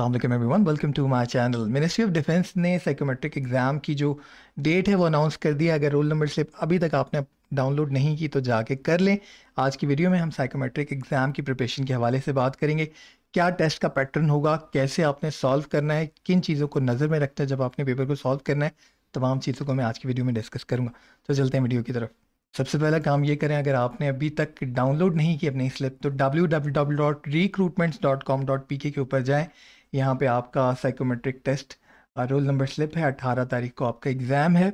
अल्लाम everyone welcome to my channel ministry of defence ने psychometric exam की जो डेट है वो अनाउंस कर दिया अगर रोल नंबर स्लिप अभी तक आपने डाउनलोड नहीं की तो जाके कर लें आज की वीडियो में हम साइकोमेट्रिक एग्ज़ाम की प्रिपरेशन के हवाले से बात करेंगे क्या टेस्ट का पैटर्न होगा कैसे आपने सॉल्व करना है किन चीज़ों को नज़र में रखते हैं जब आपने पेपर को सॉल्व करना है तमाम चीज़ों को मैं आज की वीडियो में डिस्कस करूँगा तो चलते हैं वीडियो की तरफ सबसे पहला काम ये करें अगर आपने अभी तक डाउनलोड नहीं की अपनी स्लिप तो W W W dot recruitments dot com dot P K ऊपर जाएँ यहाँ पे आपका psychometric test roll number slip है अट्ठारह तारीख को आपका एग्ज़ाम है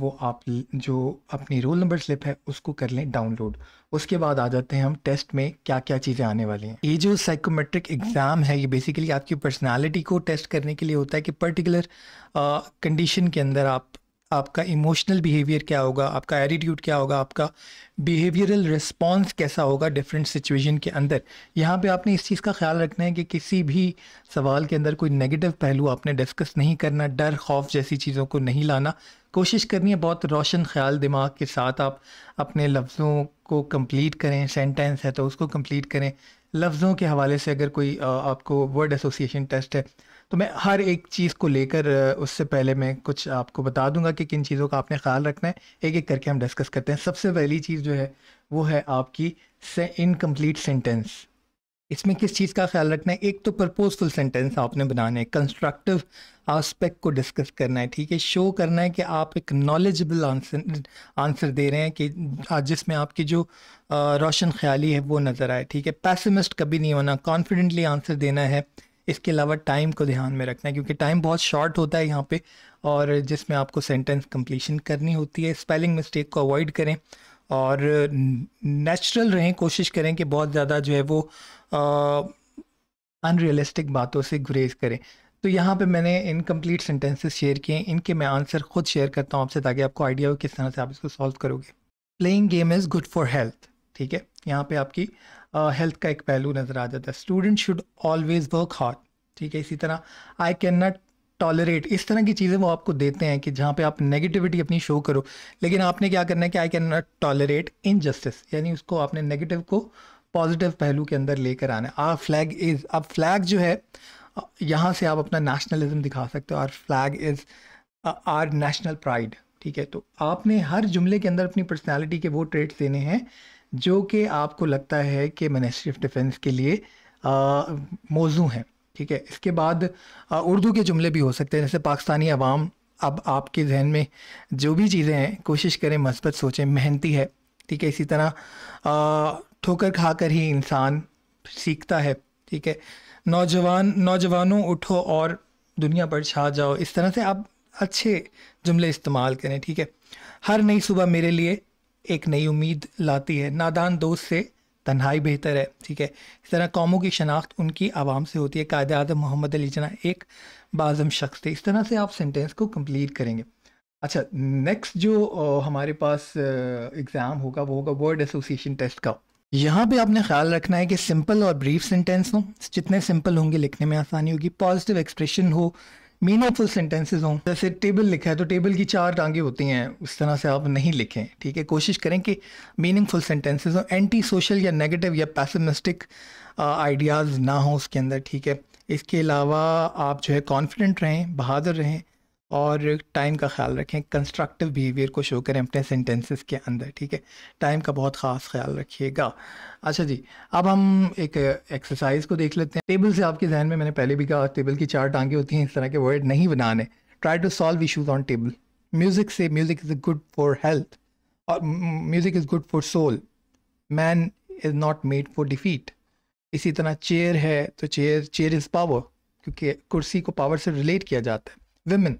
वो आप जो अपनी रोल नंबर स्लिप है उसको कर लें डाउनलोड उसके बाद आ जाते हैं हम टेस्ट में क्या क्या चीज़ें आने वाली हैं ये जो साइकोमेट्रिक एग्ज़ाम है ये बेसिकली आपकी पर्सनालिटी को टेस्ट करने के लिए होता है कि पर्टिकुलर कंडीशन के अंदर आप आपका इमोशनल बिहेवियर क्या होगा आपका एटीट्यूड क्या होगा आपका बिहेवियरल रिस्पॉन्स कैसा होगा डिफरेंट सिचुएशन के अंदर यहाँ पे आपने इस चीज़ का ख्याल रखना है कि किसी भी सवाल के अंदर कोई नेगेटिव पहलू आपने डिस्कस नहीं करना डर खौफ जैसी चीज़ों को नहीं लाना कोशिश करनी है बहुत रोशन ख्याल दिमाग के साथ आप अपने लफ्ज़ों को कंप्लीट करें सेंटेंस है तो उसको कंप्लीट करें लफ्ज़ों के हवाले से अगर कोई आपको वर्ड एसोसिएशन टेस्ट है तो मैं हर एक चीज़ को लेकर उससे पहले मैं कुछ आपको बता दूंगा कि किन चीज़ों का आपने ख्याल रखना है एक एक करके हम डिस्कस करते हैं सबसे पहली चीज़ जो है वो है आपकी से इनकम्प्लीट सेंटेंस इसमें किस चीज़ का ख्याल रखना है एक तो प्रपोजफुल सेंटेंस आपने बनाना है कंस्ट्रक्टिव आस्पेक्ट को डिस्कस करना है ठीक है शो करना है कि आप एक नॉलेजबल आंसर आंसर दे रहे हैं कि जिसमें आपकी जो रोशन ख्याली है वो नज़र आए ठीक है पैसमिस्ट कभी नहीं होना कॉन्फिडेंटली आंसर देना है इसके अलावा टाइम को ध्यान में रखना है क्योंकि टाइम बहुत शॉर्ट होता है यहाँ पे और जिसमें आपको सेंटेंस कंप्लीशन करनी होती है स्पेलिंग मिस्टेक को अवॉइड करें और नेचुरल रहें कोशिश करें कि बहुत ज़्यादा जो है वो अनरियलिस्टिक बातों से गुरेज करें तो यहाँ पे मैंने इनकम्प्लीट सेंटेंसेस शेयर किए इनके मैं आंसर खुद शेयर करता हूँ आपसे ताकि आपको आइडिया हो किस तरह से आप इसको सॉल्व करोगे playing game is good for health ठीक है यहाँ पे आपकी हेल्थ का एक पहलू नज़र आ जाता है student should always work hard ठीक है इसी तरह आई कैन नॉट टॉलरेट इस तरह की चीज़ें वो आपको देते हैं कि जहाँ पे आप नेगेटिविटी अपनी शो करो लेकिन आपने क्या करना है कि I can not tolerate injustice यानी उसको आपने नेगेटिव को पॉजिटिव पहलू के अंदर लेकर आना है आर फ्लैग इज़ अब फ्लैग जो है यहाँ से आप अपना नेशनलिज्म दिखा सकते हो our flag is our national pride ठीक है तो आपने हर जुमले के अंदर अपनी पर्सनैलिटी के वो ट्रेट्स देने हैं जो कि आपको लगता है कि मिनिस्ट्री ऑफ डिफेंस के लिए मौजू हैं ठीक है इसके बाद उर्दू के जुमले भी हो सकते हैं जैसे पाकिस्तानी अवाम अब आपके जहन में जो भी चीज़ें हैं कोशिश करें मस्बत सोचें मेहनती है ठीक है इसी तरह ठोकर ठोकर खाकर ही इंसान सीखता है ठीक है नौजवान नौजवानों उठो और दुनिया पर छा जाओ इस तरह से आप अच्छे जुमले इस्तेमाल करें ठीक है हर नई सुबह मेरे लिए एक नई उम्मीद लाती है नादान दोस्त से तन्हाई बेहतर है ठीक है इस तरह कौमों की शनाख्त उनकी आवाम से होती है कायद अजम मोहम्मद अली जना एक बाज़म शख्स थे इस तरह से आप सेंटेंस को कंप्लीट करेंगे अच्छा नेक्स्ट जो हमारे पास एग्ज़ाम होगा वो होगा वर्ड एसोसिएशन टेस्ट का यहाँ पे आपने ख्याल रखना है कि सिंपल और ब्रीफ सेंटेंस हो जितने सिंपल होंगे लिखने में आसानी होगी पॉजिटिव एक्सप्रेशन हो मीनिंगफुल सेंटेंसेज हों जैसे टेबल लिखा है तो टेबल की चार टांगे होती हैं उस तरह से आप नहीं लिखें ठीक है कोशिश करें कि मीनिंगफुल सेंटेंसेज हों एंटी सोशल या नेगेटिव या पैसमिस्टिक आइडियाज़ uh, ना हों उसके अंदर ठीक है इसके अलावा आप जो है कॉन्फिडेंट रहें बहादुर रहें और टाइम का ख्याल रखें कंस्ट्रक्टिव बिहेवियर को शो करें अपने सेंटेंसेस के अंदर ठीक है टाइम का बहुत ख़ास ख्याल रखिएगा अच्छा जी अब हम एक एक्सरसाइज को देख लेते हैं टेबल से आपके जहन में मैंने पहले भी कहा टेबल की चार टांगे होती हैं इस तरह के वर्ड नहीं बनाने try to solve issues on table music से music is good for health और music is good for soul man is not made for defeat इसी तरह चेयर है तो चेयर चेयर इज़ पावर क्योंकि कुर्सी को पावर से रिलेट किया जाता है women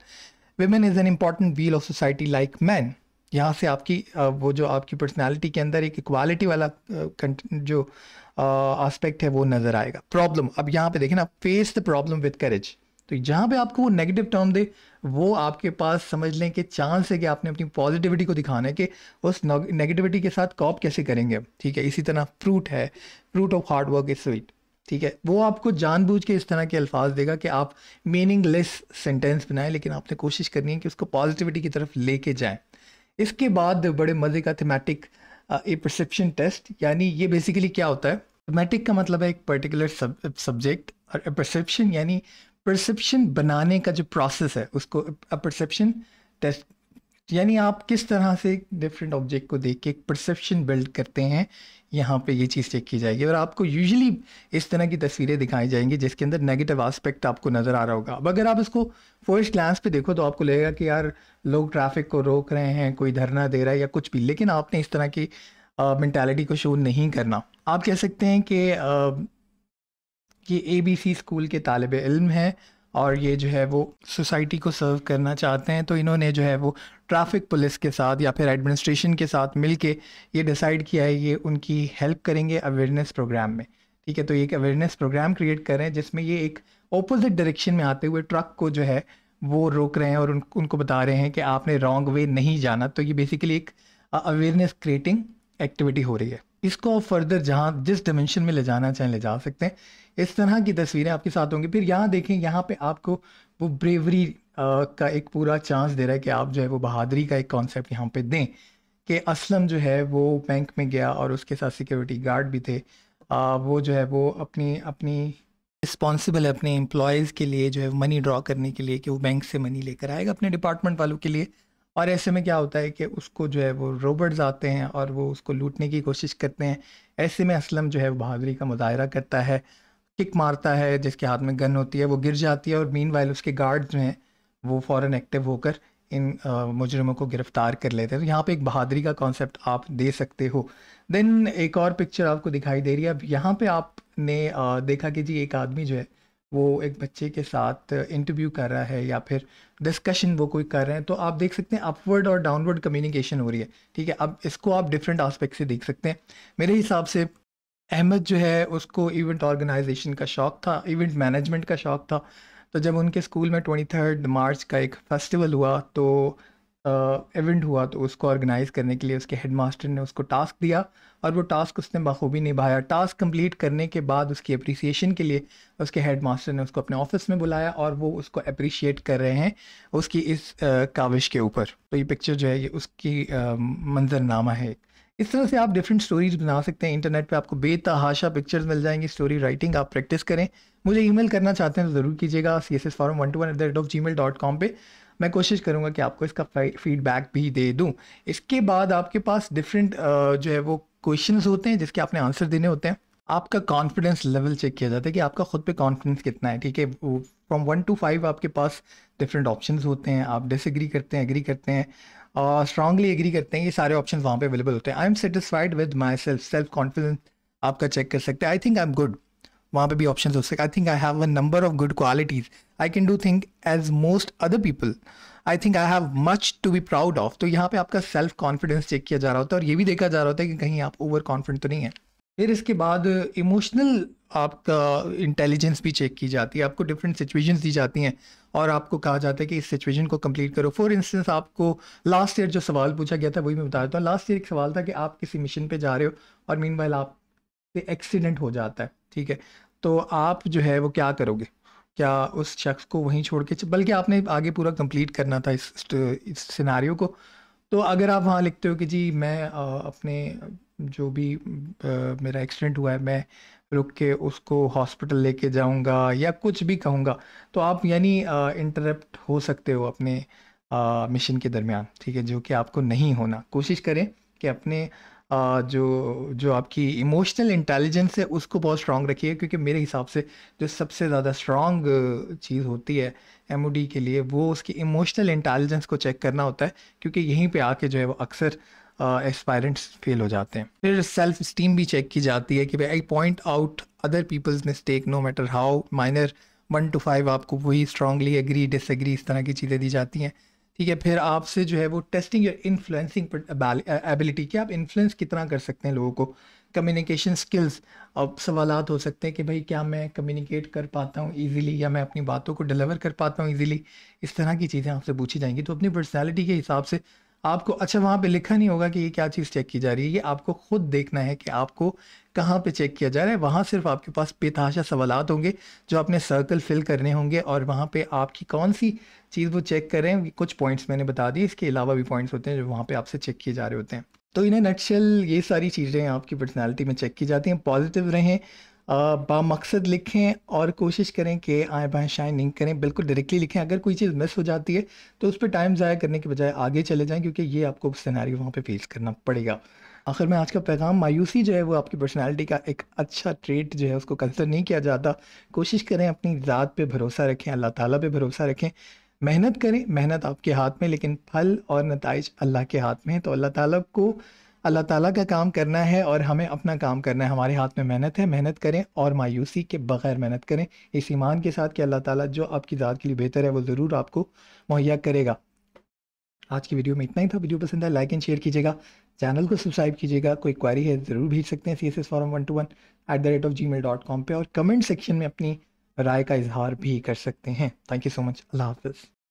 women is an important wheel of society like man यहाँ से आपकी वो जो आपकी पर्सनैलिटी के अंदर एक इक्वालिटी वाला जो आस्पेक्ट है वो नज़र आएगा प्रॉब्लम अब यहाँ पे देखें ना face the problem with courage तो जहाँ पे आपको वो नेगेटिव टर्म दे वो आपके पास समझ लें कि चांस है कि आपने अपनी पॉजिटिविटी को दिखाना है कि उस नेगेटिविटी के साथ कॉप कैसे करेंगे ठीक है इसी तरह फ्रूट है fruit of hard work is sweet ठीक है वो आपको जानबूझ के इस तरह के अल्फाज देगा कि आप मीनिंगलेस सेंटेंस बनाएं लेकिन आपने कोशिश करनी है कि उसको पॉजिटिविटी की तरफ लेके जाएं इसके बाद बड़े मज़े का थीमेटिक ए परसेप्शन टेस्ट यानी ये बेसिकली क्या होता है थीमेटिक का मतलब है एक पर्टिकुलर सब्जेक्ट और परसेप्शन यानी परसेप्शन बनाने का जो प्रोसेस है उसको परसेप्शन टेस्ट यानी आप किस तरह से डिफरेंट ऑब्जेक्ट को देख के एक परसेप्शन बिल्ड करते हैं यहाँ पे ये चीज़ चेक की जाएगी और आपको यूजुअली इस तरह की तस्वीरें दिखाई जाएंगी जिसके अंदर नेगेटिव आस्पेक्ट आपको नज़र आ रहा होगा अब अगर आप इसको फर्स्ट ग्लांस पे देखो तो आपको लगेगा कि यार लोग ट्रैफिक को रोक रहे हैं कोई धरना दे रहा है या कुछ भी लेकिन आपने इस तरह की मैंटेलिटी को शो नहीं करना आप कह सकते हैं कि ये ए बी सी स्कूल के तालब इल्म हैं और ये जो है वो सोसाइटी को सर्व करना चाहते हैं तो इन्होंने जो है वो ट्रैफिक पुलिस के साथ या फिर एडमिनिस्ट्रेशन के साथ मिल के ये डिसाइड किया है ये उनकी हेल्प करेंगे अवेयरनेस प्रोग्राम में ठीक है तो एक अवेयरनेस प्रोग्राम क्रिएट हैं जिसमें ये एक ऑपोजिट डायरेक्शन में आते हुए ट्रक को जो है वो रोक रहे हैं और उन, उनको बता रहे हैं कि आपने रॉन्ग वे नहीं जाना तो ये बेसिकली एक अवेयरनेस क्रिएटिंग एक्टिविटी हो रही है इसको आप फर्दर जहाँ जिस डिमेंशन में ले जाना चाहें ले जा सकते हैं इस तरह की तस्वीरें आपके साथ होंगी फिर यहाँ देखें यहाँ पे आपको वो ब्रेवरी का एक पूरा चांस दे रहा है कि आप जो है वो बहादरी का एक कॉन्सेप्ट यहाँ पे दें कि असलम जो है वो बैंक में गया और उसके साथ सिक्योरिटी गार्ड भी थे आ, वो जो है वो अपनी अपनी रिस्पॉन्सिबल है अपने एम्प्लॉयज़ के लिए जो है मनी ड्रॉ करने के लिए कि वो बैंक से मनी लेकर आएगा अपने डिपार्टमेंट वालों के लिए और ऐसे में क्या होता है कि उसको जो है वो रोबर्ट्स आते हैं और वो उसको लूटने की कोशिश करते हैं ऐसे में असलम जो है वो बहादुरी का मुजाहरा करता है किक मारता है जिसके हाथ में गन होती है वो गिर जाती है और मीन वाइल उसके गार्ड जो हैं वो फ़ौर एक्टिव होकर इन मुजरमों को गिरफ्तार कर लेते हैं तो यहाँ पे एक बहादरी का कॉन्सेप्ट आप दे सकते हो देन एक और पिक्चर आपको दिखाई दे रही है अब यहाँ पे आपने देखा कि जी एक आदमी जो है वो एक बच्चे के साथ इंटरव्यू कर रहा है या फिर डिस्कशन वो कोई कर रहे हैं तो आप देख सकते हैं अपवर्ड और डाउनवर्ड कम्युनिकेशन हो रही है ठीक है अब इसको आप डिफरेंट आस्पेक्ट से देख सकते हैं मेरे हिसाब से अहमद जो है उसको इवेंट ऑर्गेनाइजेशन का शौक़ था इवेंट मैनेजमेंट का शौक़ था तो जब उनके स्कूल में ट्वेंटी थर्ड मार्च का एक फेस्टिवल हुआ तो इवेंट हुआ तो उसको ऑर्गेनाइज करने के लिए उसके हेडमास्टर ने उसको टास्क दिया और वो टास्क उसने बखूबी निभाया टास्क कंप्लीट करने के बाद उसकी अप्रिसिएशन के लिए उसके हेडमास्टर ने उसको अपने ऑफिस में बुलाया और वो उसको अप्रिशिएट कर रहे हैं उसकी इस काविश के ऊपर तो ये पिक्चर जो है ये उसकी मंजरनामा है इस तरह से आप डिफरेंट स्टोरीज बना सकते हैं इंटरनेट पे आपको बेतहाशा पिक्चर्स मिल जाएंगी स्टोरी राइटिंग आप प्रैक्टिस करें मुझे ईमेल करना चाहते हैं तो ज़रूर कीजिएगा C S S forum one two one at the rate of Gmail dot com पर मैं कोशिश करूँगा कि आपको इसका फीडबैक भी दे दूँ इसके बाद आपके पास डिफरेंट जो है वो क्वेश्चन होते हैं जिसके आपने आंसर देने होते हैं आपका कॉन्फिडेंस लेवल चेक किया जाता है कि आपका खुद पे कॉन्फिडेंस कितना है ठीक है फ्रॉम वन टू फाइव आपके पास डिफरेंट ऑप्शन होते हैं आप डिसएग्री करते हैं एग्री करते हैं और स्ट्रांगली एग्री करते हैं ये सारे ऑप्शन वहाँ पे अवेलेबल होते हैं I am satisfied with myself self confidence आपका चेक कर सकते हैं I think I am good वहाँ पे भी ऑप्शन हो सकते I think I have a number of good qualities I can do think as most other people I think I have much to be proud of तो यहाँ पे आपका self confidence check किया जा रहा होता है और ये भी देखा जा रहा होता है कि कहीं आप ओवर कॉन्फिडेंट तो नहीं है फिर इसके बाद इमोशनल आपका इंटेलिजेंस भी चेक की जाती है आपको डिफरेंट सिचुएशंस दी जाती हैं और आपको कहा जाता है कि इस सिचुएशन को कंप्लीट करो फॉर इंस्टेंस आपको लास्ट ईयर जो सवाल पूछा गया था वही मैं बता देता हूँ लास्ट ईयर एक सवाल था कि आप किसी मिशन पे जा रहे हो और मीन आप आपसे एक्सीडेंट हो जाता है ठीक है तो आप जो है वो क्या करोगे क्या उस शख्स को वहीं छोड़ के बल्कि आपने आगे पूरा कंप्लीट करना था इस इस सिनारियों को तो अगर आप वहाँ लिखते हो कि जी मैं अपने जो भी मेरा एक्सीडेंट हुआ है मैं रुक के उसको हॉस्पिटल लेके जाऊँगा या कुछ भी कहूँगा तो आप यानी इंटरप्ट हो सकते हो अपने मिशन के दरमियान ठीक है जो कि आपको नहीं होना कोशिश करें कि अपने जो जो आपकी इमोशनल इंटेलिजेंस है उसको बहुत स्ट्रांग रखिए क्योंकि मेरे हिसाब से जो सबसे ज़्यादा स्ट्रांग चीज़ होती है एम के लिए वो उसकी इमोशनल इंटेलिजेंस को चेक करना होता है क्योंकि यहीं पे आके जो है वो अक्सर एक्सपायरेंट्स फेल हो जाते हैं फिर सेल्फ स्टीम भी चेक की जाती है कि भाई I point out other people's mistake no matter how minor one two five आपको वही स्ट्रांगली एग्री डिसएग्री इस तरह की चीज़ें दी जाती हैं ठीक है फिर आपसे जो है वो टेस्टिंग या इन्फ्लुएंसिंग एबिलिटी कि आप इन्फ्लुएंस कितना कर सकते हैं लोगों को कम्युनिकेशन स्किल्स अब सवाल हो सकते हैं कि भाई क्या मैं कम्युनिकेट कर पाता हूँ ईजिली या मैं अपनी बातों को डिलीवर कर पाता हूँ ईजिली इस तरह की चीज़ें आपसे पूछी जाएंगी तो अपनी पर्सनैलिटी के हिसाब से आपको अच्छा वहाँ पे लिखा नहीं होगा कि ये क्या चीज़ चेक की जा रही है ये आपको खुद देखना है कि आपको कहाँ पे चेक किया जा रहा है वहाँ सिर्फ आपके पास बेतहाशा सवाल होंगे जो आपने सर्कल फिल करने होंगे और वहाँ पे आपकी कौन सी चीज़ वो चेक कर रहे हैं कुछ पॉइंट्स मैंने बता दिए इसके अलावा भी पॉइंट्स होते हैं जो वहाँ पर आपसे चेक किए जा रहे होते हैं तो इन्हें नटशल ये सारी चीज़ें आपकी पर्सनैलिटी में चेक की जाती हैं पॉजिटिव रहें बामकसद लिखें और कोशिश करें कि आए बाएँ शाइन नहीं करें बिल्कुल डायरेक्टली लिखें अगर कोई चीज़ मिस हो जाती है तो उस पर टाइम ज़ाया करने के बजाय आगे चले जाएँ क्योंकि ये आपको सिनारी वहाँ पर फेस करना पड़ेगा आखिर में आज का पैगाम मायूसी जो है वो आपकी पर्सनैलिटी का एक अच्छा ट्रेट जो है उसको कंसर नहीं किया जाता कोशिश करें अपनी ज़ात पे भरोसा रखें अल्लाह ताला पे भरोसा रखें मेहनत करें मेहनत आपके हाथ में लेकिन फल और नतज अल्लाह के हाथ में है तो अल्लाह ताला को अल्लाह ताला का काम करना है और हमें अपना काम करना है हमारे हाथ में मेहनत है मेहनत करें और मायूसी के बगैर मेहनत करें इस ईमान के साथ कि अल्लाह ताला जो आपकी ज़ात के लिए बेहतर है वो ज़रूर आपको मुहैया करेगा आज की वीडियो में इतना ही था वीडियो पसंद आए लाइक एंड शेयर कीजिएगा चैनल को सब्सक्राइब कीजिएगा कोई क्वारी है ज़रूर भेज सकते हैं C S S forum one two one at the rate of Gmail dot com पर और कमेंट सेक्शन में अपनी राय का इजहार भी कर सकते हैं थैंक यू सो मच अल्लाह हाफिज़